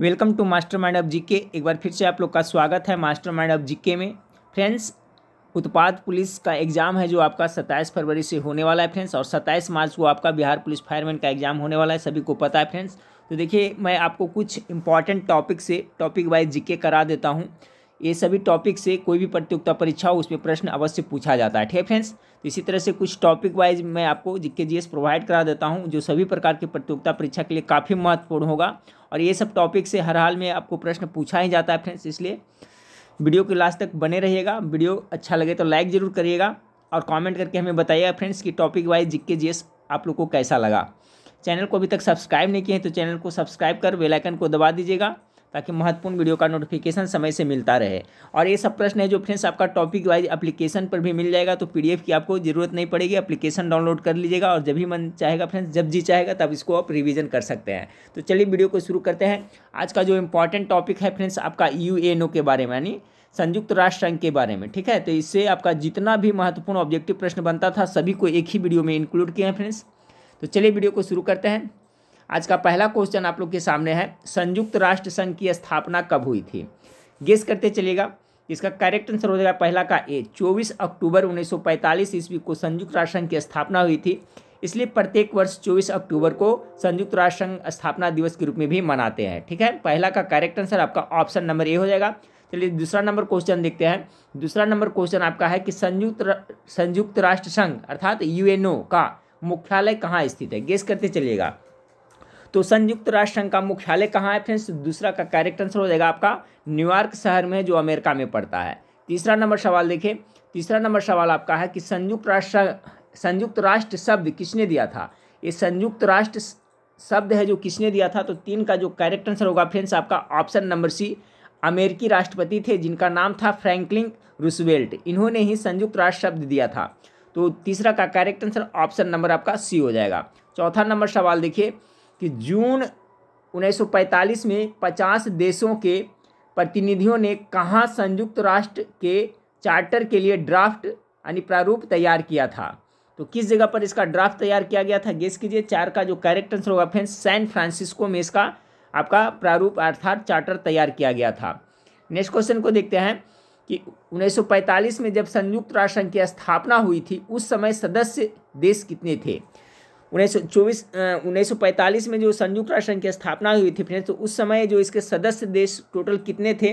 welcome to master mind of GK एक बार फिर से आप लोग का स्वागत है मास्टर माइंड ऑफ जीके में फ्रेंड्स उत्पाद पुलिस का एग्ज़ाम है जो आपका 27 फरवरी से होने वाला है फ्रेंड्स और 27 मार्च को आपका बिहार पुलिस फायरमैन का एग्ज़ाम होने वाला है सभी को पता है फ्रेंड्स तो देखिए मैं आपको कुछ इंपॉर्टेंट टॉपिक से टॉपिक वाइज जिक्के करा देता हूँ ये सभी टॉपिक से कोई भी प्रतियोगिता परीक्षा हो उसमें प्रश्न अवश्य पूछा जाता है ठीक है फ्रेंड्स तो इसी तरह से कुछ टॉपिक वाइज मैं आपको जिक्के जी प्रोवाइड करा देता हूँ जो सभी प्रकार की प्रतियोगिता परीक्षा के लिए काफ़ी महत्वपूर्ण होगा और ये सब टॉपिक से हर हाल में आपको प्रश्न पूछा ही जाता है फ्रेंड्स इसलिए वीडियो के लास्ट तक बने रहिएगा वीडियो अच्छा लगे तो लाइक ज़रूर करिएगा और कमेंट करके हमें बताइएगा फ्रेंड्स कि टॉपिक वाइज जिक्के जीएस आप लोग को कैसा लगा चैनल को अभी तक सब्सक्राइब नहीं किए हैं तो चैनल को सब्सक्राइब कर बेलाइकन को दबा दीजिएगा ताकि महत्वपूर्ण वीडियो का नोटिफिकेशन समय से मिलता रहे और ये सब प्रश्न है जो फ्रेंड्स आपका टॉपिक वाइज एप्लीकेशन पर भी मिल जाएगा तो पीडीएफ की आपको जरूरत नहीं पड़ेगी एप्लीकेशन डाउनलोड कर लीजिएगा और जब भी मन चाहेगा फ्रेंड्स जब जी चाहेगा तब इसको आप रिविजन कर सकते हैं तो चलिए वीडियो को शुरू करते हैं आज का जो इम्पोर्टेंट टॉपिक है फ्रेंड्स आपका यू के बारे में यानी संयुक्त राष्ट्र संघ के बारे में ठीक है तो इससे आपका जितना भी महत्वपूर्ण ऑब्जेक्टिव प्रश्न बनता था सभी को एक ही वीडियो में इंक्लूड किया है फ्रेंड्स तो चलिए वीडियो को शुरू करते हैं आज का पहला क्वेश्चन आप लोग के सामने है संयुक्त राष्ट्र संघ की स्थापना कब हुई थी गेस करते चलिएगा इसका करेक्ट आंसर हो जाएगा पहला का ए 24 अक्टूबर 1945 ईस्वी को संयुक्त राष्ट्र संघ की स्थापना हुई थी इसलिए प्रत्येक वर्ष 24 अक्टूबर को संयुक्त राष्ट्र संघ स्थापना दिवस के रूप में भी मनाते हैं ठीक है पहला का करेक्ट आंसर आपका ऑप्शन नंबर ए हो जाएगा चलिए दूसरा नंबर क्वेश्चन देखते हैं दूसरा नंबर क्वेश्चन आपका है कि संयुक्त संयुक्त राष्ट्र संघ अर्थात यूएनओ का मुख्यालय कहाँ स्थित है गेस करते चलिएगा तो संयुक्त राष्ट्र संघ का मुख्यालय कहाँ है फ्रेंड्स दूसरा का करेक्ट आंसर हो जाएगा आपका न्यूयॉर्क शहर में जो अमेरिका में पड़ता है तीसरा नंबर सवाल देखिए तीसरा नंबर सवाल आपका है कि संयुक्त राष्ट्र संयुक्त राष्ट्र शब्द किसने दिया था ये संयुक्त राष्ट्र शब्द है जो किसने दिया था तो तीन का जो करेक्ट आंसर होगा फ्रेंड्स आपका ऑप्शन नंबर सी अमेरिकी राष्ट्रपति थे जिनका नाम था फ्रैंकलिन रूसवेल्ट इन्होंने ही संयुक्त राष्ट्र शब्द दिया था तो तीसरा का करेक्ट आंसर ऑप्शन नंबर आपका सी हो जाएगा चौथा नंबर सवाल देखिए कि जून 1945 में 50 देशों के प्रतिनिधियों ने कहाँ संयुक्त राष्ट्र के चार्टर के लिए ड्राफ्ट यानी प्रारूप तैयार किया था तो किस जगह पर इसका ड्राफ्ट तैयार किया गया था गेस कीजिए चार का जो करेक्ट आंसर होगा फ्रेंड्स सैन फ्रांसिस्को में इसका आपका प्रारूप अर्थात चार्टर तैयार किया गया था नेक्स्ट क्वेश्चन को देखते हैं कि 1945 में जब संयुक्त राष्ट्र संघ की स्थापना हुई थी उस समय सदस्य देश कितने थे उन्नीस चौबीस उन्नीस सौ पैंतालीस में जो संयुक्त राष्ट्र संघ की स्थापना हुई थी फ्रेंड्स तो उस समय जो इसके सदस्य देश टोटल कितने थे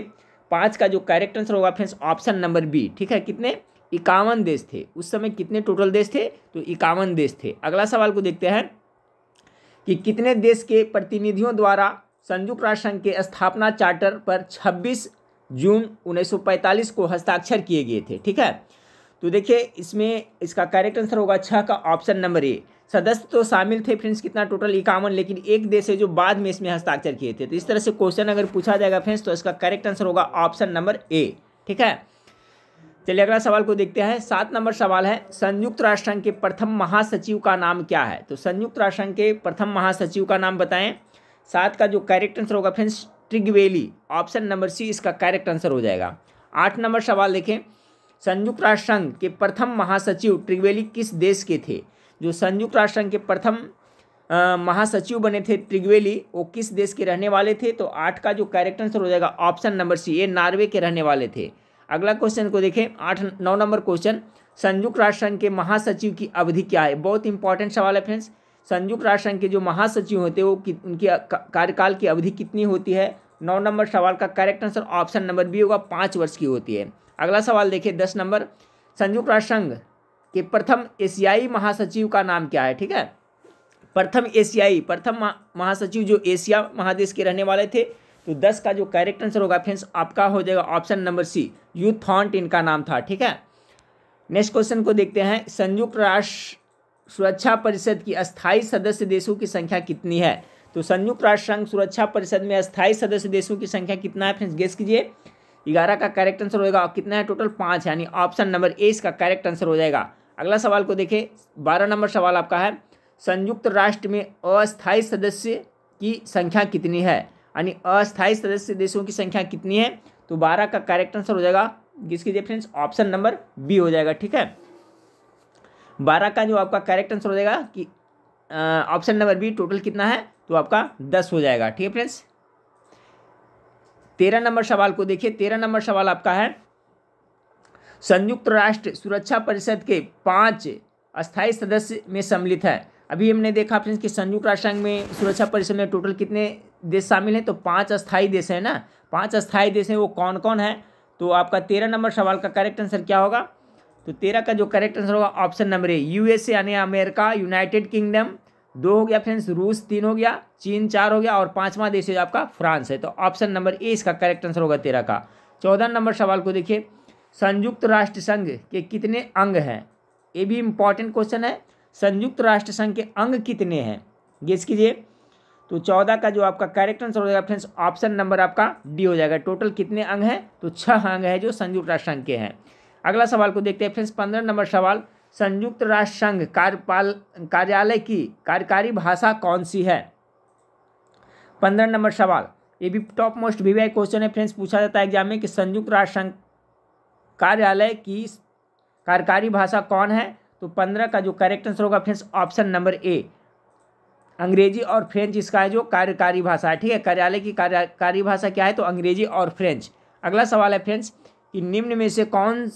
पाँच का जो करेक्ट आंसर होगा फ्रेंड्स ऑप्शन नंबर बी ठीक है कितने इक्यावन देश थे उस समय कितने टोटल देश थे तो इक्यावन देश थे अगला सवाल को देखते हैं कि कितने देश के प्रतिनिधियों द्वारा संयुक्त राष्ट्र संघ के स्थापना चार्टर पर 26 जून 1945 को हस्ताक्षर किए गए थे ठीक है तो देखिए इसमें इसका करेक्ट आंसर होगा छः का ऑप्शन नंबर ए सदस्य तो शामिल थे फ्रेंड्स कितना टोटल इक्यावन लेकिन एक देश है जो बाद में इसमें हस्ताक्षर किए थे तो इस तरह से क्वेश्चन अगर पूछा जाएगा फ्रेंड्स तो इसका करेक्ट आंसर होगा ऑप्शन नंबर ए ठीक है चलिए अगला सवाल को देखते हैं सात नंबर सवाल है संयुक्त राष्ट्र संघ के प्रथम महासचिव का नाम क्या है तो संयुक्त राष्ट्र संघ के प्रथम महासचिव का नाम बताएं सात का जो करेक्ट आंसर होगा friends Trygve Lie option number C इसका करेक्ट आंसर हो जाएगा आठ नंबर सवाल देखें संयुक्त राष्ट्र संघ के प्रथम महासचिव ट्रिगवेली किस देश के थे जो संयुक्त राष्ट्र संघ के प्रथम महासचिव बने थे त्रिग्वेली वो किस देश के रहने वाले थे तो आठ का जो कैरेक्टर आंसर हो जाएगा ऑप्शन नंबर सी ये नार्वे के रहने वाले थे अगला क्वेश्चन को देखें आठ नौ नंबर क्वेश्चन संयुक्त राष्ट्र संघ के महासचिव की अवधि क्या है बहुत इंपॉर्टेंट सवाल है फ्रेंड्स संयुक्त राष्ट्र संघ के जो महासचिव होते हैं वो कि, उनकी कार्यकाल की अवधि कितनी होती है नौ नंबर सवाल का correct answer option number B होगा पाँच वर्ष की होती है अगला सवाल देखिए दस नंबर संयुक्त राष्ट्र संघ कि प्रथम एशियाई महासचिव का नाम क्या है ठीक है प्रथम एशियाई प्रथम महासचिव जो एशिया महादेश के रहने वाले थे तो दस का जो करेक्ट आंसर होगा फ्रेंड्स आपका हो जाएगा option number C U Thant इनका नाम था ठीक है नेक्स्ट क्वेश्चन को देखते हैं संयुक्त राष्ट्र सुरक्षा परिषद की अस्थायी सदस्य देशों की संख्या कितनी है तो संयुक्त राष्ट्र संघ सुरक्षा परिषद में अस्थायी सदस्य देशों की संख्या कितना है फ्रेंड्स गेस कीजिए ग्यारह का करेक्ट आंसर होगा कितना है टोटल पाँच यानी ऑप्शन नंबर ए इसका करेक्ट आंसर हो जाएगा अगला सवाल को देखें बारह नंबर सवाल आपका है संयुक्त राष्ट्र में अस्थायी सदस्य की संख्या कितनी है यानी अस्थायी सदस्य देशों की संख्या कितनी है तो बारह का करेक्ट आंसर हो जाएगा जिसकी डिफरेंस ऑप्शन नंबर बी हो जाएगा ठीक है बारह का जो आपका करेक्ट आंसर हो जाएगा कि ऑप्शन नंबर बी टोटल कितना है तो आपका दस हो जाएगा ठीक है फ्रेंड्स तेरह नंबर सवाल को देखिए तेरह नंबर सवाल आपका है संयुक्त राष्ट्र सुरक्षा परिषद के पाँच अस्थायी सदस्य में सम्मिलित है अभी हमने देखा फ्रेंड्स कि संयुक्त संघ में सुरक्षा परिषद में टोटल कितने देश शामिल हैं तो पाँच अस्थायी देश हैं ना पाँच अस्थायी देश हैं वो कौन कौन है तो आपका तेरह नंबर सवाल का करेक्ट आंसर क्या होगा तो तेरह का जो करेक्ट आंसर होगा ऑप्शन नंबर ए यूएसए यानी अमेरिका यूनाइटेड किंगडम दो हो गया फ्रेंड्स रूस तीन हो गया चीन चार हो गया और पाँचवा देश है आपका फ्रांस है तो ऑप्शन नंबर ए इसका करेक्ट आंसर होगा तेरह का चौदह नंबर सवाल को देखिए संयुक्त राष्ट्र संघ के कितने अंग हैं ये भी इम्पॉर्टेंट क्वेश्चन है संयुक्त राष्ट्र संघ के अंग कितने हैं गेस कीजिए तो चौदह का जो आपका करेक्ट आंसर हो जाएगा फ्रेंड्स ऑप्शन नंबर आपका डी हो जाएगा टोटल कितने अंग हैं तो छह अंग है जो संयुक्त राष्ट्र संघ के हैं अगला सवाल को देखते हैं फ्रेंड्स पंद्रह नंबर सवाल संयुक्त राष्ट्र संघ कार्यपाल कार्यालय की कार्यकारी भाषा कौन सी है पंद्रह नंबर सवाल ये भी टॉप मोस्ट वीवीआई क्वेश्चन है फ्रेंड्स पूछा जाता है एग्जाम में कि संयुक्त राष्ट्र संघ कार्यालय की कार्यकारी भाषा कौन है तो पंद्रह का जो करेक्ट आंसर होगा फ्रेंड्स ऑप्शन नंबर ए अंग्रेजी और फ्रेंच इसका है जो कार्यकारी भाषा है ठीक है कार्यालय की कार्यकारी भाषा क्या है तो अंग्रेजी और फ्रेंच अगला सवाल है फ्रेंड्स कि निम्न में से कौन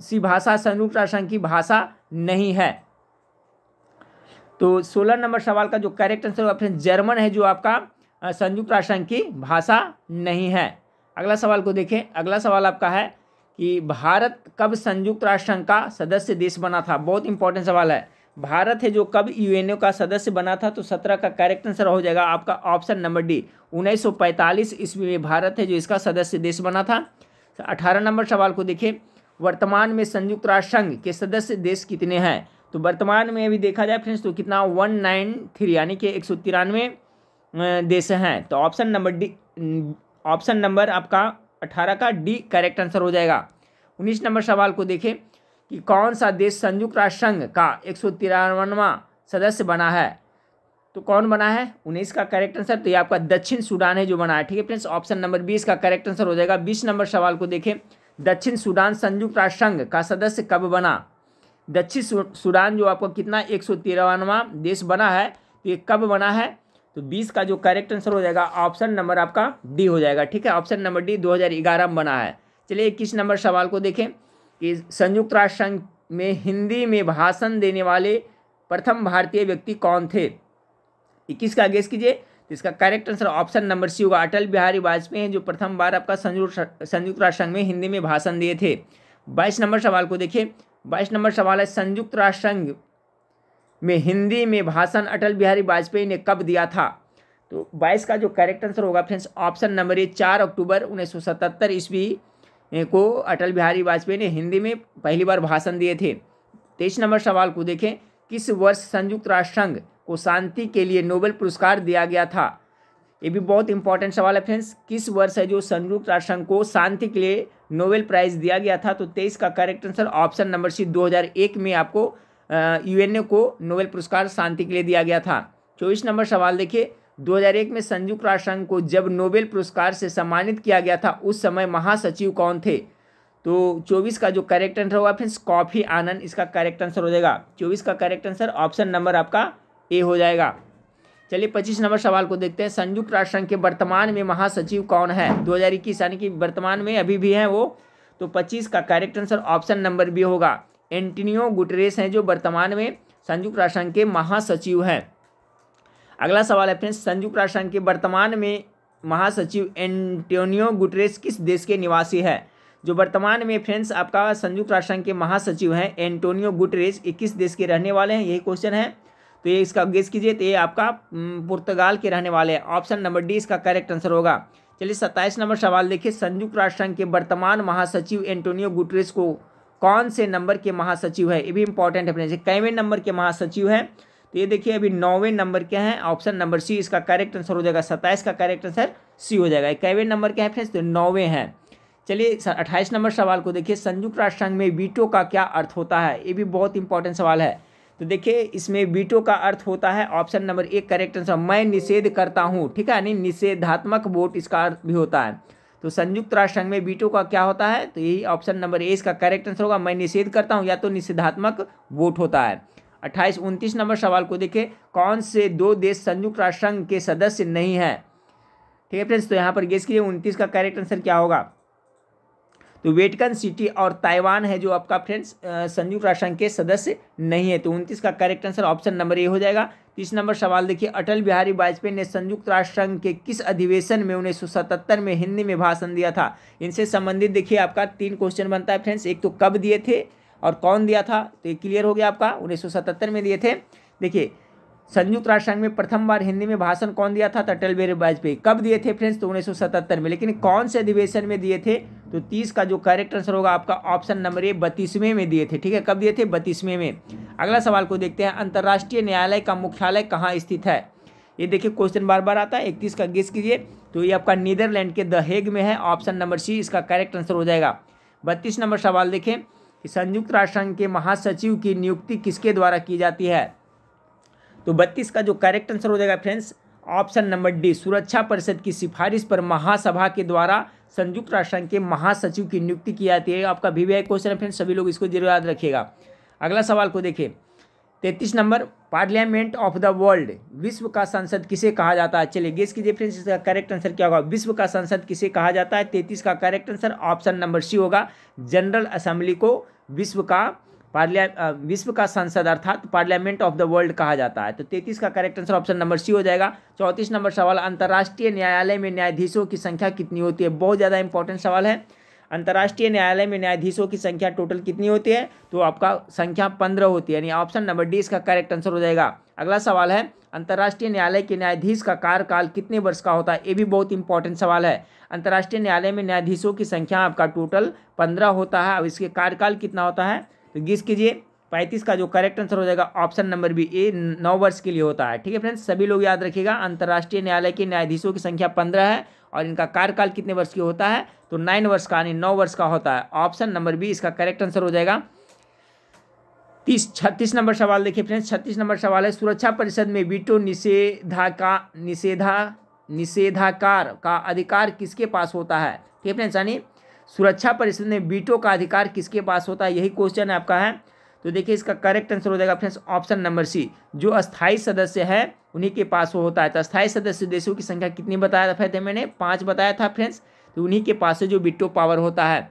सी भाषा संयुक्त राष्ट्र की भाषा नहीं है तो सोलह नंबर सवाल का जो करेक्ट आंसर होगा फ्रेंड्स जर्मन है जो आपका संयुक्त राष्ट्र की भाषा नहीं है अगला सवाल को देखें अगला सवाल आपका है कि भारत कब संयुक्त राष्ट्र संघ का सदस्य देश बना था बहुत इंपॉर्टेंट सवाल है भारत है जो कब यूएनओ का सदस्य बना था तो सत्रह का करेक्ट आंसर हो जाएगा आपका ऑप्शन नंबर डी 1945 ईस्वी में भारत है जो इसका सदस्य देश बना था तो अठारह नंबर सवाल को देखिए वर्तमान में संयुक्त राष्ट्र संघ के सदस्य देश कितने हैं तो वर्तमान में अभी देखा जाए फ्रेंड्स तो कितना वन नाइन थ्री यानी कि एक सौ तिरानवे देश हैं तो option number D option number आपका अठारह का डी करेक्ट आंसर हो जाएगा उन्नीस नंबर सवाल को देखें कि कौन सा देश संयुक्त राष्ट्र संघ का एक सौ तिरानवनवा सदस्य बना है तो कौन बना है उन्नीस का करेक्ट आंसर तो ये आपका दक्षिण सूडान है जो बना है ठीक है फ्रेंड्स ऑप्शन नंबर बीस का करेक्ट आंसर हो जाएगा बीस नंबर सवाल को देखें दक्षिण सूडान संयुक्त राष्ट्र संघ का सदस्य कब बना दक्षिण सूडान जो आपका कितना एक सौ देश बना है तो ये कब बना है तो बीस का जो करेक्ट आंसर हो जाएगा ऑप्शन नंबर आपका डी हो जाएगा ठीक है ऑप्शन नंबर डी दो में बना है चलिए इक्कीस नंबर सवाल को देखें कि संयुक्त राष्ट्र संघ में हिंदी में भाषण देने वाले प्रथम भारतीय व्यक्ति कौन थे इक्कीस का गेस कीजिए तो इसका correct answer option number C होगा अटल बिहारी वाजपेयी हैं जो प्रथम बार आपका संयुक्त संयुक्त राष्ट्र संघ में हिंदी में भाषण दिए थे बाईस नंबर सवाल को देखिए बाईस नंबर सवाल है संयुक्त राष्ट्र संघ में हिंदी में भाषण अटल बिहारी वाजपेयी ने कब दिया था तो बाईस का जो करेक्ट आंसर होगा फ्रेंड्स ऑप्शन नंबर ए चार अक्टूबर उन्नीस सौ सतहत्तर ईस्वी को अटल बिहारी वाजपेयी ने हिंदी में पहली बार भाषण दिए थे तेईस नंबर सवाल को देखें किस वर्ष संयुक्त राष्ट्र संघ को शांति के लिए नोबेल पुरस्कार दिया गया था ये भी बहुत इंपॉर्टेंट सवाल है फ्रेंड्स किस वर्ष है जो संयुक्त राष्ट्र संघ को शांति के लिए नोबेल प्राइज दिया गया था तो तेईस का correct answer option number C दो में आपको यूएनए को नोबेल पुरस्कार शांति के लिए दिया गया था चौबीस नंबर सवाल देखिए 2001 में संयुक्त राष्ट्र संघ को जब नोबेल पुरस्कार से सम्मानित किया गया था उस समय महासचिव कौन थे तो 24 का जो करेक्ट आंसर होगा फ्रेंड्स कॉफी आनंद इसका करेक्ट आंसर हो जाएगा 24 का करेक्ट आंसर ऑप्शन नंबर आपका ए हो जाएगा चलिए 25 नंबर सवाल को देखते हैं संयुक्त राष्ट्र संघ के वर्तमान में महासचिव कौन है दो यानी कि वर्तमान में अभी भी हैं वो तो पच्चीस का correct answer option number B होगा एंटनियो गुटरेस हैं जो वर्तमान में संयुक्त राष्ट्र संघ के महासचिव हैं अगला सवाल है फ्रेंड्स संयुक्त राष्ट्र संघ के वर्तमान में महासचिव एंटोनियो गुटरेस किस देश के निवासी है जो वर्तमान में फ्रेंड्स आपका संयुक्त राष्ट्र संघ के महासचिव हैं एंटोनियो गुटरेस ये किस देश के रहने वाले हैं यही क्वेश्चन है तो ये इसका गेस कीजिए तो ये आपका पुर्तगाल के रहने वाले हैं ऑप्शन नंबर डी इसका करेक्ट आंसर होगा चलिए सत्ताईस नंबर सवाल देखिए संयुक्त राष्ट्र संघ के वर्तमान महासचिव एंटोनियो गुटरेस को कौन से नंबर के महासचिव है ये भी इंपॉर्टेंट है कैवें नंबर के महासचिव है तो ये देखिए अभी नौवें नंबर के हैं ऑप्शन नंबर सी इसका करेक्ट आंसर हो जाएगा सत्ताईस का करेक्ट आंसर सी हो जाएगा कैवें नंबर के हैं फ्रेंड्स तो नौवें हैं चलिए अट्ठाईस नंबर सवाल को देखिए संयुक्त राष्ट्र संघ में वीटो का क्या अर्थ होता है ये भी बहुत इंपॉर्टेंट सवाल है तो देखिए इसमें वीटो का अर्थ होता है ऑप्शन नंबर एक करेक्ट आंसर मैं निषेध करता हूँ ठीक है यानी निषेधात्मक वोट इसका अर्थ भी होता है तो संयुक्त राष्ट्र संघ में बीटो का क्या होता है तो यही ऑप्शन नंबर ए इसका करेक्ट आंसर होगा मैं निषेध करता हूँ या तो निषेधात्मक वोट होता है अट्ठाईस उनतीस नंबर सवाल को देखें कौन से दो देश संयुक्त राष्ट्र संघ के सदस्य नहीं है ठीक है फ्रेंड्स तो यहाँ पर गेस के लिए उनतीस का करेक्ट आंसर क्या होगा तो वेटिकन सिटी और ताइवान है जो आपका फ्रेंड्स संयुक्त राष्ट्र संघ के सदस्य नहीं है तो उनतीस का correct answer option number A हो जाएगा तीस नंबर सवाल देखिए अटल बिहारी वाजपेयी ने संयुक्त राष्ट्र संघ के किस अधिवेशन में उन्नीस सौ में हिंदी में भाषण दिया था इनसे संबंधित देखिए आपका तीन क्वेश्चन बनता है फ्रेंड्स एक तो कब दिए थे और कौन दिया था तो ये क्लियर हो गया आपका उन्नीस में दिए थे देखिए संयुक्त राष्ट्र संघ में प्रथम बार हिंदी में भाषण कौन दिया था तो अटल बिहारी वाजपेयी कब दिए थे फ्रेंड्स तो उन्नीस में लेकिन कौन से अधिवेशन में दिए थे तो तीस का जो करेक्ट आंसर होगा आपका ऑप्शन नंबर ए बत्तीसवें में दिए थे ठीक है कब दिए थे बत्तीसवें में अगला सवाल को देखते हैं अंतर्राष्ट्रीय न्यायालय का मुख्यालय कहाँ स्थित है ये देखिए क्वेश्चन बार बार आता है इकतीस का गेस कीजिए तो ये आपका नीदरलैंड के द हेग में है ऑप्शन नंबर सी इसका करेक्ट आंसर हो जाएगा बत्तीस नंबर सवाल देखें कि संयुक्त राष्ट्र संघ के महासचिव की नियुक्ति किसके द्वारा की जाती है तो बत्तीस का जो करेक्ट आंसर हो जाएगा फ्रेंड्स ऑप्शन नंबर डी सुरक्षा परिषद की सिफारिश पर महासभा के द्वारा संयुक्त राष्ट्र के महासचिव की नियुक्ति की जाती है आपका वी क्वेश्चन है फ्रेंड सभी लोग इसको जरूर याद रखिएगा अगला सवाल को देखिए तैतीस number parliament of the world विश्व का संसद किसे कहा जाता है चलिए गेस कीजिए फ्रेंड्स इसका करेक्ट आंसर क्या होगा विश्व का संसद किसे कहा जाता है तैतीस का correct answer option number C होगा जनरल असेंबली को विश्व का पार्लिया विश्व का संसद अर्थात पार्लियामेंट ऑफ द वर्ल्ड कहा जाता है तो तैतीस का correct answer option number C हो जाएगा चौंतीस नंबर सवाल अंतर्राष्ट्रीय न्यायालय में न्यायाधीशों की संख्या कितनी होती है बहुत ज़्यादा इंपॉर्टेंट सवाल है अंतर्राष्ट्रीय न्यायालय में न्यायाधीशों की संख्या टोटल कितनी होती है तो आपका संख्या पंद्रह होती है यानी ऑप्शन नंबर डी इसका करेक्ट आंसर हो जाएगा अगला सवाल है अंतर्राष्ट्रीय न्यायालय के न्यायाधीश का कार्यकाल कितने वर्ष का होता है ये भी बहुत इंपॉर्टेंट सवाल है अंतर्राष्ट्रीय न्यायालय में न्यायाधीशों की संख्या आपका टोटल पंद्रह होता है अब इसके कार्यकाल कितना होता है तो गिस कीजिए पैंतीस का जो करेक्ट आंसर हो जाएगा ऑप्शन नंबर बी ए नौ वर्ष के लिए होता है ठीक है फ्रेंड्स सभी लोग याद रखिएगा अंतर्राष्ट्रीय न्यायालय के न्यायाधीशों की संख्या पंद्रह है और इनका कार्यकाल कितने वर्ष की होता है तो नाइन वर्ष का यानी नौ वर्ष का होता है ऑप्शन नंबर बी इसका करेक्ट आंसर हो जाएगा तीस छत्तीस नंबर सवाल देखिए फ्रेंड्स छत्तीस नंबर सवाल है सुरक्षा परिषद में वीटो का निषेधा निषेधाकार का अधिकार किसके पास होता है ठीक है फ्रेंड्स यानी सुरक्षा परिषद में वीटो का अधिकार किसके पास होता है यही क्वेश्चन आपका है तो देखिए इसका करेक्ट आंसर हो जाएगा फ्रेंड्स ऑप्शन नंबर सी जो अस्थाई सदस्य है उन्हीं के पास वो होता है तो अस्थायी सदस्य देशों की संख्या कितनी बताया था फिर मैंने पाँच बताया था फ्रेंड्स तो उन्हीं के पास से जो बीटो पावर होता है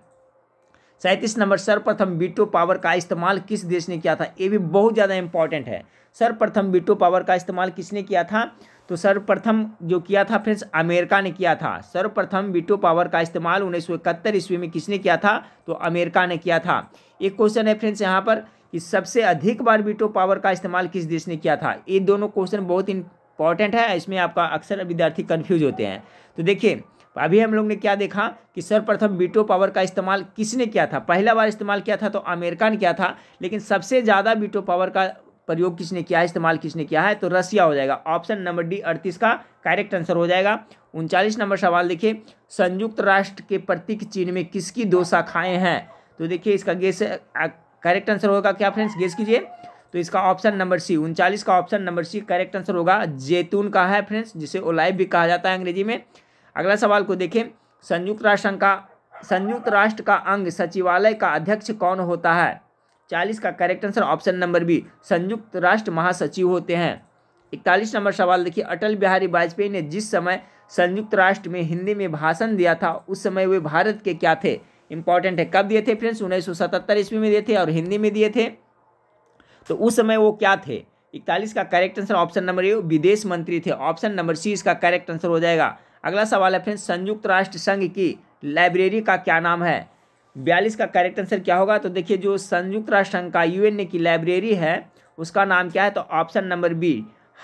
सैंतीस नंबर सर्वप्रथम बीटो पावर का इस्तेमाल किस देश ने किया था ये भी बहुत ज़्यादा इंपॉर्टेंट है सर्वप्रथम बीटो पावर का इस्तेमाल किसने किया था तो सर्वप्रथम जो किया था फ्रेंड्स अमेरिका ने किया था सर्वप्रथम वीटो पावर का इस्तेमाल उन्नीस सौ इकहत्तर ईस्वी में किसने किया था तो अमेरिका ने किया था एक क्वेश्चन है फ्रेंड्स यहाँ पर कि सबसे अधिक बार वीटो पावर का इस्तेमाल किस देश ने किया था ये दोनों क्वेश्चन बहुत इंपॉर्टेंट है इसमें आपका अक्सर विद्यार्थी कन्फ्यूज होते हैं तो देखिए अभी हम लोग ने क्या देखा कि सर्वप्रथम बीटो पावर का इस्तेमाल किसने किया था पहला बार इस्तेमाल किया था तो अमेरिका ने किया था लेकिन सबसे ज़्यादा बीटो पावर का प्रयोग किसने किया है इस्तेमाल किसने किया है तो रसिया हो जाएगा ऑप्शन नंबर डी अड़तीस का करेक्ट आंसर हो जाएगा उनचालीस नंबर सवाल देखिए संयुक्त राष्ट्र के प्रतीक चिन्ह में किसकी दो शाखाएँ हैं तो देखिए इसका गेस करेक्ट आंसर होगा क्या फ्रेंड्स गेस कीजिए तो इसका ऑप्शन नंबर सी उनचालीस का option number C correct answer होगा जैतून का है फ्रेंड्स जिसे ओलाइव भी कहा जाता है अंग्रेजी में अगला सवाल को देखें संयुक्त राष्ट्र का संयुक्त राष्ट्र का अंग सचिवालय का अध्यक्ष कौन होता है चालीस का correct answer option number B संयुक्त राष्ट्र महासचिव होते हैं इकतालीस नंबर सवाल देखिए अटल बिहारी वाजपेयी ने जिस समय संयुक्त राष्ट्र में हिंदी में भाषण दिया था उस समय वे भारत के क्या थे इंपॉर्टेंट है कब दिए थे फ्रेंड्स उन्नीस सौ सतहत्तर ईस्वी में दिए थे और हिंदी में दिए थे तो उस समय वो क्या थे इकतालीस का correct answer option number A विदेश मंत्री थे ऑप्शन नंबर सी इसका करेक्ट आंसर हो जाएगा अगला सवाल है फ्रेंड्स संयुक्त राष्ट्र संघ की लाइब्रेरी का क्या नाम है बयालीस का करेक्ट आंसर क्या होगा तो देखिए जो संयुक्त राष्ट्र संघ का यू की लाइब्रेरी है उसका नाम क्या है तो option number B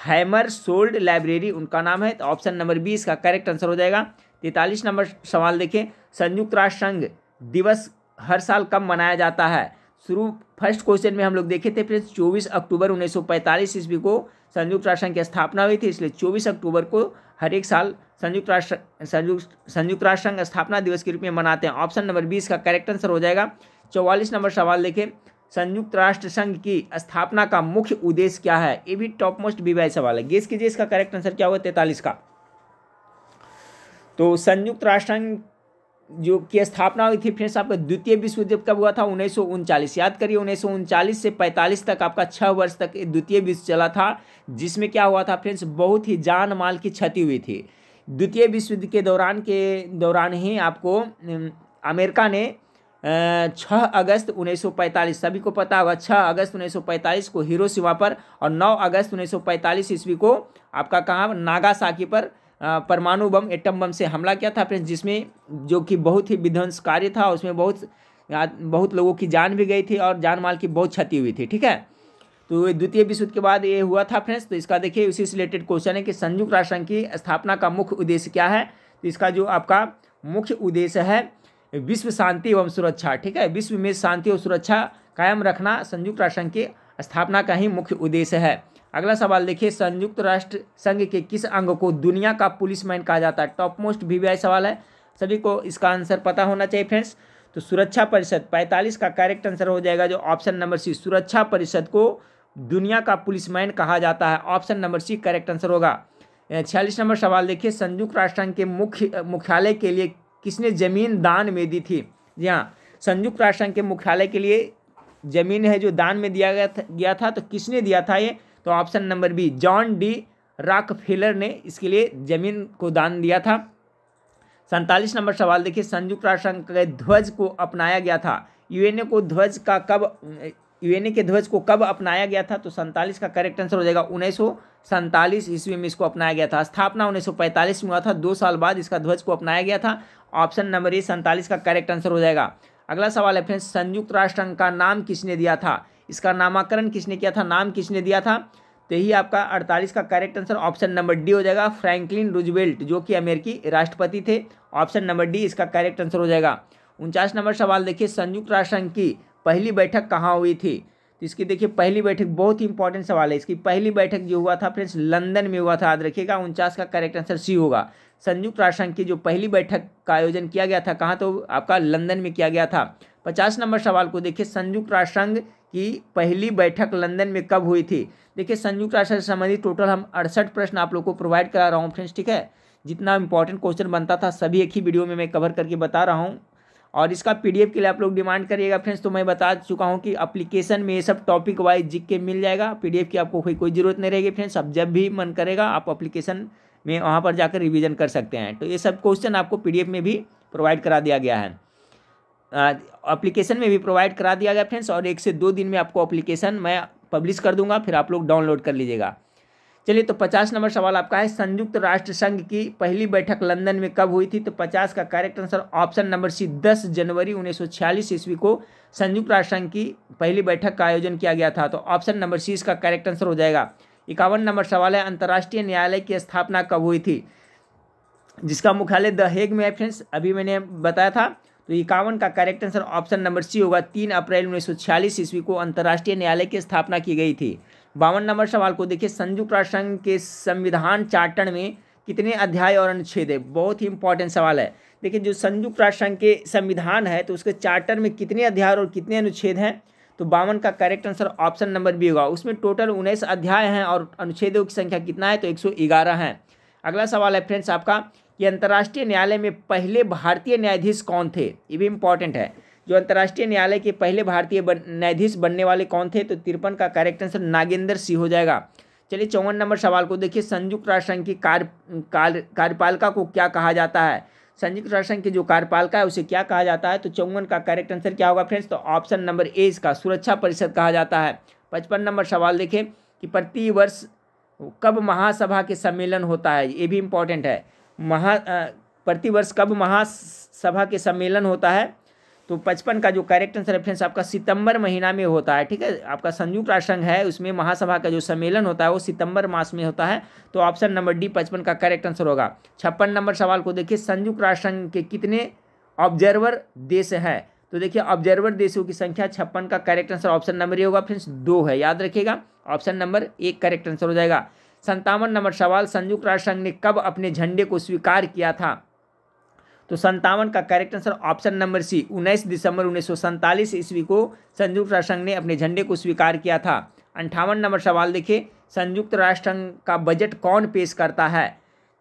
Hammarskjold library उनका नाम है तो ऑप्शन नंबर बी इसका करेक्ट आंसर हो जाएगा तैतालीस नंबर सवाल देखिए संयुक्त राष्ट्र संघ दिवस हर साल कब मनाया जाता है शुरू फर्स्ट क्वेश्चन में हम लोग देखे थे फ्रेंड्स 24 अक्टूबर 1945 ईस्वी को संयुक्त राष्ट्र संघ की स्थापना हुई थी इसलिए 24 अक्टूबर को हर एक साल संयुक्त राष्ट्र संयुक्त राष्ट्र संघ स्थापना दिवस के रूप में मनाते हैं ऑप्शन नंबर बीस का करेक्ट आंसर हो जाएगा चौवालीस नंबर सवाल देखें संयुक्त राष्ट्र संघ की स्थापना का मुख्य उद्देश्य क्या है ये भी टॉप मोस्ट बीवाई सवाल है गेस कीजिए इसका करेक्ट आंसर क्या होगा तैतालीस का तो संयुक्त राष्ट्र संघ जो की स्थापना हुई थी फ्रेंड्स आपका द्वितीय विश्व युद्ध कब हुआ था उन्नीस याद करिए उन्नीस से 45 तक आपका छः वर्ष तक द्वितीय विश्व चला था जिसमें क्या हुआ था फ्रेंड्स बहुत ही जान माल की क्षति हुई थी द्वितीय विश्व युद्ध के दौरान के दौरान ही आपको अमेरिका ने छः अगस्त 1945 सभी को पता होगा छः अगस्त 1945 को हीरो पर और 9 अगस्त 1945 ईस्वी को आपका कहाँ नागासाकी पर परमाणु बम एटम बम से हमला किया था फ्रेंड्स जिसमें जो कि बहुत ही विध्वंसकारी था उसमें बहुत बहुत लोगों की जान भी गई थी और जान माल की बहुत क्षति हुई थी ठीक है तो द्वितीय विश्व युद्ध के बाद ये हुआ था फ्रेंड्स तो इसका देखिए उसी से रिलेटेड क्वेश्चन है कि संयुक्त राष्ट्र संघ की स्थापना का मुख्य उद्देश्य क्या है तो इसका जो आपका मुख्य उद्देश्य है विश्व शांति एवं सुरक्षा ठीक है विश्व में शांति और सुरक्षा कायम रखना संयुक्त राष्ट्र संघ की स्थापना का ही मुख्य उद्देश्य है अगला सवाल देखिए संयुक्त राष्ट्र संघ के किस अंग को दुनिया का पुलिसमैन कहा जाता है टॉप मोस्ट वीवीआई सवाल है सभी को इसका आंसर पता होना चाहिए फ्रेंड्स तो सुरक्षा परिषद 45 का करेक्ट आंसर हो जाएगा जो ऑप्शन नंबर सी सुरक्षा परिषद को दुनिया का पुलिसमैन कहा जाता है option number C correct answer होगा छियालीस नंबर सवाल देखिए संयुक्त राष्ट्र संघ के मुख्य मुख्यालय के लिए किसने जमीन दान में दी थी जी हाँ संयुक्त राष्ट्र संघ के मुख्यालय के लिए जमीन है जो दान में दिया गया था तो किसने दिया था ये तो option number B John D राक ने इसके लिए जमीन को दान दिया था सैंतालीस नंबर सवाल देखिए संयुक्त राष्ट्र संघ के ध्वज को अपनाया गया था यूएनए को ध्वज का कब यूएनए के ध्वज को कब अपनाया गया था तो सैंतालीस का करेक्ट आंसर हो जाएगा उन्नीस सैंतालीस ईस्वी में इसको अपनाया गया था स्थापना 1945 में हुआ था दो साल बाद इसका ध्वज को अपनाया गया था ऑप्शन नंबर ए सैंतालीस का करेक्ट आंसर हो जाएगा अगला सवाल है फ्रेंड्स संयुक्त राष्ट्र संघ का नाम किसने दिया था इसका नामाकरण किसने किया था नाम किसने दिया था तो यही आपका अड़तालीस का correct answer option number D हो जाएगा फ्रैंकलिन रुजवेल्ट जो कि अमेरिकी राष्ट्रपति थे ऑप्शन नंबर डी इसका करेक्ट आंसर हो जाएगा उनचास नंबर सवाल देखिए संयुक्त राष्ट्र संघ की पहली बैठक कहाँ हुई थी तो इसकी देखिए पहली बैठक बहुत ही इंपॉर्टेंट सवाल है इसकी पहली बैठक जो हुआ था फ्रेंड्स लंदन में हुआ था याद रखिएगा उनचास का करेक्ट आंसर सी होगा संयुक्त राष्ट्र संघ की जो पहली बैठक का आयोजन किया गया था कहाँ तो आपका लंदन में किया गया था पचास नंबर सवाल को देखिए संयुक्त राष्ट्र संघ की पहली बैठक लंदन में कब हुई थी देखिए संयुक्त राष्ट्र से संबंधित टोटल हम अड़सठ प्रश्न आप लोग को प्रोवाइड करा रहा हूँ फ्रेंड्स ठीक है जितना इंपॉर्टेंट क्वेश्चन बनता था सभी एक ही वीडियो में मैं कवर करके बता रहा हूँ और इसका पीडीएफ के लिए आप लोग डिमांड करिएगा फ्रेंड्स तो मैं बता चुका हूँ कि अप्लीकेशन में ये सब टॉपिक वाइज जिक के मिल जाएगा पीडीएफ की आपको कोई कोई ज़रूरत नहीं रहेगी फ्रेंड्स अब जब भी मन करेगा आप अप्लीकेशन में वहाँ पर जाकर रिविज़न कर सकते हैं तो ये सब क्वेश्चन आपको पी में भी प्रोवाइड करा दिया गया है अप्लीकेशन में भी प्रोवाइड करा दिया गया फ्रेंड्स और एक से दो दिन में आपको अप्लीकेशन मैं पब्लिश कर दूंगा फिर आप लोग डाउनलोड कर लीजिएगा चलिए तो पचास नंबर सवाल आपका है संयुक्त राष्ट्र संघ की पहली बैठक लंदन में कब हुई थी तो पचास का correct answer option number C दस जनवरी उन्नीस सौ छियालीस ईस्वी को संयुक्त राष्ट्र संघ की पहली बैठक का आयोजन किया गया था तो ऑप्शन नंबर सी इसका करेक्ट आंसर हो जाएगा इक्यावन नंबर सवाल है अंतर्राष्ट्रीय न्यायालय की स्थापना कब हुई थी जिसका मुख्यालय द हेग में है फ्रेंड्स अभी मैंने बताया था तो इक्यावन का correct answer option number C होगा तीन अप्रैल उन्नीस सौ छियालीस ईस्वी को अंतर्राष्ट्रीय न्यायालय की स्थापना की गई थी बावन नंबर सवाल को देखिए संयुक्त राष्ट्र संघ के संविधान चार्टर में कितने अध्याय और अनुच्छेद है बहुत ही इंपॉर्टेंट सवाल है देखिए जो संयुक्त राष्ट्र संघ के संविधान है तो उसके चार्टर में कितने अध्याय और कितने अनुच्छेद हैं तो बावन का correct answer option number B होगा उसमें टोटल उन्नीस अध्याय हैं और अनुच्छेदों की संख्या कितना है तो एक सौ ग्यारह है अगला सवाल है फ्रेंड्स आपका कि अंतर्राष्ट्रीय न्यायालय में पहले भारतीय न्यायाधीश कौन थे ये भी इम्पॉर्टेंट है जो अंतर्राष्ट्रीय न्यायालय के पहले भारतीय बन, न्यायाधीश बनने वाले कौन थे तो तिरपन का करेक्ट आंसर नागेंद्र सिंह हो जाएगा चलिए चौवन नंबर सवाल को देखिए संयुक्त राष्ट्र संघ की कार्य कार, कार्यपालिका को क्या कहा जाता है संयुक्त राष्ट्र संघ की जो कार्यपालिका है उसे क्या कहा जाता है तो चौवन का करेक्ट आंसर क्या होगा फ्रेंड्स तो ऑप्शन नंबर ए इसका सुरक्षा परिषद कहा जाता है पचपन नंबर सवाल देखें कि प्रति वर्ष कब महासभा के सम्मेलन होता है ये भी इम्पॉर्टेंट है महा प्रतिवर्ष कब महासभा के सम्मेलन होता है तो पचपन का जो करेक्ट आंसर फ्रेंड्स आपका सितंबर महीना में होता है ठीक है आपका संयुक्त राष्ट्र संघ है उसमें महासभा का जो सम्मेलन होता है वो सितंबर मास में होता है तो ऑप्शन नंबर डी पचपन का करेक्ट आंसर होगा छप्पन नंबर सवाल को देखिए संयुक्त राष्ट्र संघ के कितने ऑब्जर्वर देश हैं तो देखिए ऑब्जर्वर देशों की संख्या छप्पन का करेक्ट आंसर ऑप्शन नंबर ये होगा फ्रेंड्स दो है याद रखिएगा ऑप्शन नंबर एक करेक्ट आंसर हो जाएगा संतावन नंबर सवाल संयुक्त राष्ट्र संघ ने कब अपने झंडे को स्वीकार किया था तो संतावन का correct answer option number C उन्नीस दिसंबर उन्नीस सौ ईस्वी को संयुक्त राष्ट्र संघ ने अपने झंडे को स्वीकार किया था अंठावन नंबर सवाल देखिए संयुक्त राष्ट्र संघ का बजट कौन पेश करता है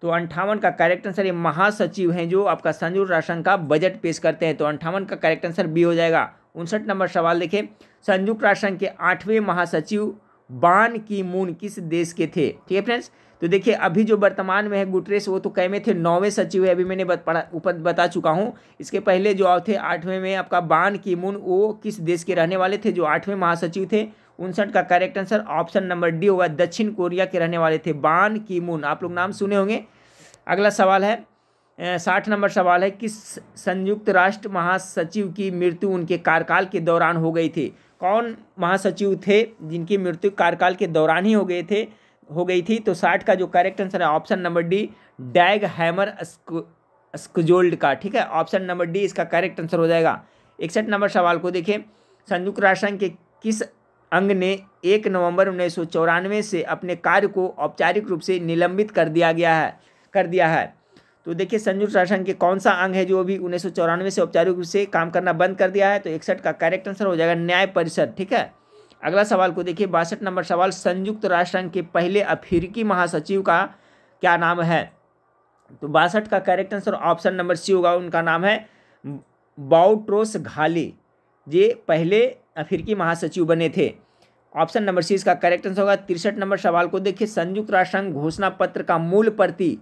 तो अंठावन का करेक्ट आंसर ये महासचिव हैं जो आपका संयुक्त राष्ट्र संघ का बजट पेश करते हैं तो अंठावन का करेक्ट आंसर बी हो जाएगा उनसठ नंबर सवाल देखें संयुक्त राष्ट्र संघ के आठवें महासचिव बान की मून किस देश के थे ठीक है फ्रेंड्स तो देखिए अभी जो वर्तमान में है गुटरेस वो तो कै में थे नौवें सचिव है अभी मैंने ऊपर बता चुका हूँ इसके पहले जो थे आठवें में आपका बान की मून वो किस देश के रहने वाले थे जो आठवें महासचिव थे उनसठ का correct answer option number D होगा दक्षिण कोरिया के रहने वाले थे बान की मून आप लोग नाम सुने होंगे अगला सवाल है साठ नंबर सवाल है किस संयुक्त राष्ट्र महासचिव की मृत्यु उनके कार्यकाल के दौरान हो गई थी कौन महासचिव थे जिनकी मृत्यु कार्यकाल के दौरान ही हो गए थे हो गई थी तो साठ का जो करेक्ट आंसर है option number D Dag Hammarskjold का ठीक है ऑप्शन नंबर डी इसका करेक्ट आंसर हो जाएगा इकसठ नंबर सवाल को देखें संयुक्त राष्ट्र संघ के किस अंग ने एक नवंबर उन्नीस से अपने कार्य को औपचारिक रूप से निलंबित कर दिया गया है कर दिया है तो देखिए संयुक्त राष्ट्र संघ के कौन सा अंग है जो अभी उन्नीस से औपचारिक रूप से काम करना बंद कर दिया है तो इकसठ का करेक्ट आंसर हो जाएगा न्याय परिषद ठीक है अगला सवाल को देखिए बासठ नंबर सवाल संयुक्त राष्ट्र संघ के पहले अफ्रीकी महासचिव का क्या नाम है तो बासठ का correct answer option number C होगा उनका नाम है बाउट्रोस घाली ये पहले अफ्रीकी महासचिव बने थे ऑप्शन नंबर सी इसका करेक्ट आंसर होगा तिरसठ नंबर सवाल को देखिए संयुक्त राष्ट्र संघ घोषणा पत्र का मूल प्रति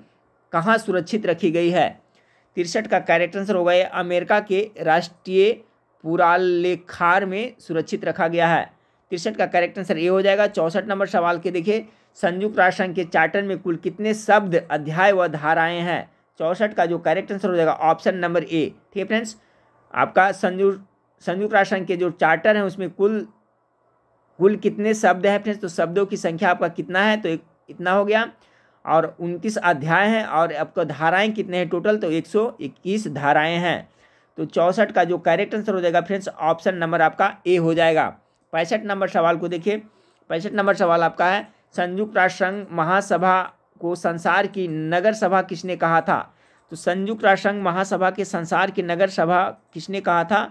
कहाँ सुरक्षित रखी गई है तिरसठ का करेक्ट आंसर होगा ये अमेरिका के राष्ट्रीय पुरालेखार में सुरक्षित रखा गया है तिरसठ का करेक्ट आंसर ये हो जाएगा चौंसठ नंबर सवाल के देखिए संयुक्त राष्ट्र संघ के चार्टर में कुल कितने शब्द अध्याय व धाराएं हैं चौंसठ का जो करेक्ट आंसर हो जाएगा ऑप्शन नंबर ए ठीक है फ्रेंड्स आपका संयुक्त संयुक्त राष्ट्र संघ के जो चार्टर हैं उसमें कुल कुल कितने शब्द हैं फ्रेंड्स तो शब्दों की संख्या आपका कितना है तो एक इतना हो गया और उनतीस अध्याय हैं और आपको तो धाराएं कितने हैं टोटल तो 121 धाराएं हैं तो चौंसठ का जो करेक्ट आंसर हो जाएगा फ्रेंड्स ऑप्शन नंबर आपका ए हो जाएगा पैंसठ नंबर सवाल को देखिए पैंसठ नंबर सवाल आपका है संयुक्त राष्ट्र संघ महासभा को संसार की नगर सभा किसने कहा था तो संयुक्त राष्ट्र संघ महासभा के संसार की नगर सभा किसने कहा था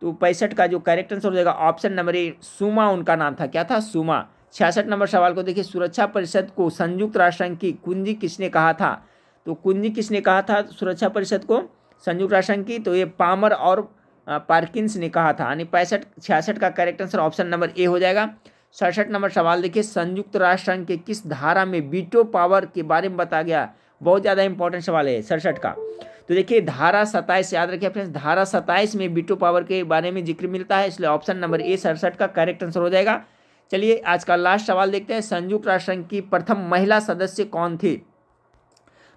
तो पैंसठ का जो करेक्ट आंसर हो जाएगा ऑप्शन नंबर ए सुमा उनका नाम था क्या था सुमा छियासठ नंबर सवाल को देखिए सुरक्षा परिषद को संयुक्त राष्ट्र संघ की कुंजी किसने कहा था तो कुंजी किसने कहा था सुरक्षा परिषद को संयुक्त राष्ट्र संघ की तो ये पामर और पार्किंस ने कहा था यानी पैंसठ छियासठ का correct answer option number A हो जाएगा सड़सठ नंबर सवाल देखिए संयुक्त राष्ट्र संघ के किस धारा में वीटो पावर के बारे में बताया गया बहुत ज़्यादा इंपॉर्टेंट सवाल है सड़सठ का तो देखिए धारा सत्ताईस याद रखिए फ्रेंड्स धारा सत्ताईस में बीटो पावर के बारे में जिक्र मिलता है इसलिए ऑप्शन नंबर ए सड़सठ का करेक्ट आंसर हो जाएगा चलिए आज का लास्ट सवाल देखते हैं संयुक्त राष्ट्र संघ की प्रथम महिला सदस्य कौन थी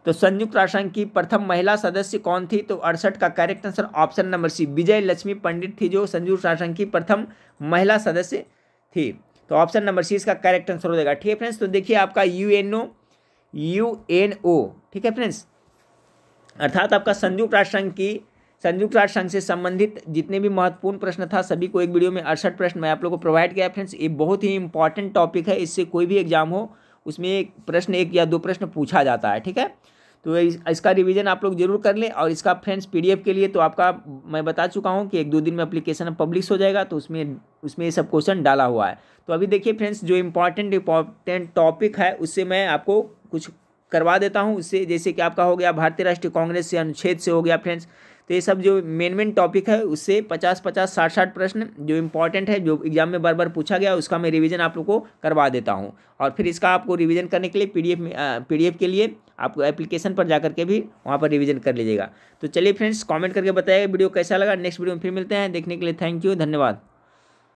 तो संयुक्त राष्ट्र संघ की प्रथम महिला सदस्य कौन थी तो अड़सठ का correct answer option number C Vijay Lakshmi Pandit थी जो संयुक्त राष्ट्र संघ की प्रथम महिला सदस्य थी तो ऑप्शन नंबर सी इसका करेक्ट आंसर हो जाएगा ठीक है फ्रेंड्स तो देखिए आपका U N O U N O ठीक है फ्रेंड्स अर्थात आपका संयुक्त राष्ट्र संघ की संयुक्त राष्ट्र संघ से संबंधित जितने भी महत्वपूर्ण प्रश्न था सभी को एक वीडियो में अड़सठ प्रश्न मैं आप लोग को प्रोवाइड किया फ्रेंड्स ये बहुत ही इंपॉर्टेंट टॉपिक है इससे कोई भी एग्जाम हो उसमें एक प्रश्न एक या दो प्रश्न पूछा जाता है ठीक है तो इस, इसका रिवीजन आप लोग जरूर कर लें और इसका फ्रेंड्स पीडीएफ के लिए तो आपका मैं बता चुका हूँ कि एक दो दिन में अप्लीकेशन पब्लिश हो जाएगा तो उसमें उसमें ये सब क्वेश्चन डाला हुआ है तो अभी देखिए फ्रेंड्स जो इम्पॉर्टेंट इम्पॉर्टेंट टॉपिक है उससे मैं आपको कुछ करवा देता हूँ उससे जैसे कि आपका हो गया भारतीय राष्ट्रीय कांग्रेस से अनुच्छेद से हो गया फ्रेंड्स तो ये सब जो मेन मेन टॉपिक है उससे पचास पचास साठ साठ प्रश्न जो इंपॉर्टेंट है जो एग्जाम में बार बार पूछा गया उसका मैं रिविजन आप लोग को करवा देता हूँ और फिर इसका आपको रिविजन करने के लिए पीडीएफ डी पीडीएफ के लिए आपको एप्लीकेशन पर जा करके भी वहाँ पर रिविजन कर लीजिएगा तो चलिए फ्रेंड्स कॉमेंट करके बताइए वीडियो कैसा लगा नेक्स्ट वीडियो में फिर मिलते हैं देखने के लिए थैंक यू धन्यवाद